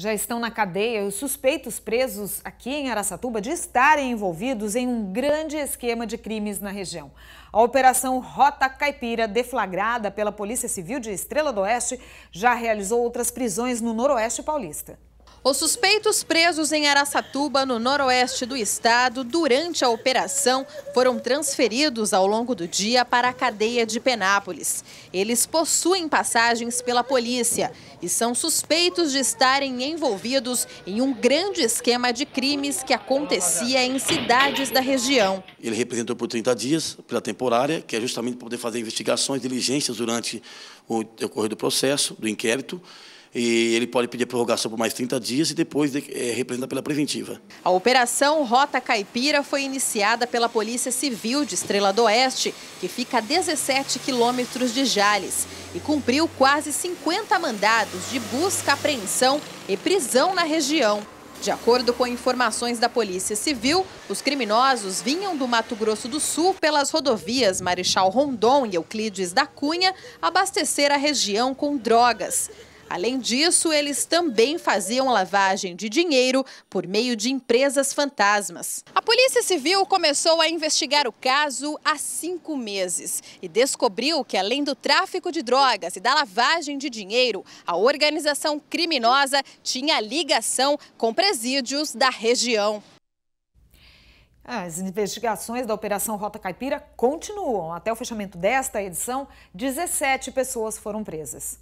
Já estão na cadeia os suspeitos presos aqui em Araçatuba de estarem envolvidos em um grande esquema de crimes na região. A Operação Rota Caipira, deflagrada pela Polícia Civil de Estrela do Oeste, já realizou outras prisões no Noroeste Paulista. Os suspeitos presos em Araçatuba, no noroeste do estado, durante a operação, foram transferidos ao longo do dia para a cadeia de Penápolis. Eles possuem passagens pela polícia e são suspeitos de estarem envolvidos em um grande esquema de crimes que acontecia em cidades da região. Ele representou por 30 dias, pela temporária, que é justamente para poder fazer investigações, diligências durante o decorrer do processo, do inquérito e ele pode pedir a prorrogação por mais 30 dias e depois é eh, representar pela preventiva. A operação Rota Caipira foi iniciada pela Polícia Civil de Estrela do Oeste, que fica a 17 quilômetros de Jales, e cumpriu quase 50 mandados de busca, apreensão e prisão na região. De acordo com informações da Polícia Civil, os criminosos vinham do Mato Grosso do Sul pelas rodovias Marechal Rondon e Euclides da Cunha abastecer a região com drogas. Além disso, eles também faziam lavagem de dinheiro por meio de empresas fantasmas. A Polícia Civil começou a investigar o caso há cinco meses e descobriu que, além do tráfico de drogas e da lavagem de dinheiro, a organização criminosa tinha ligação com presídios da região. As investigações da Operação Rota Caipira continuam. Até o fechamento desta edição, 17 pessoas foram presas.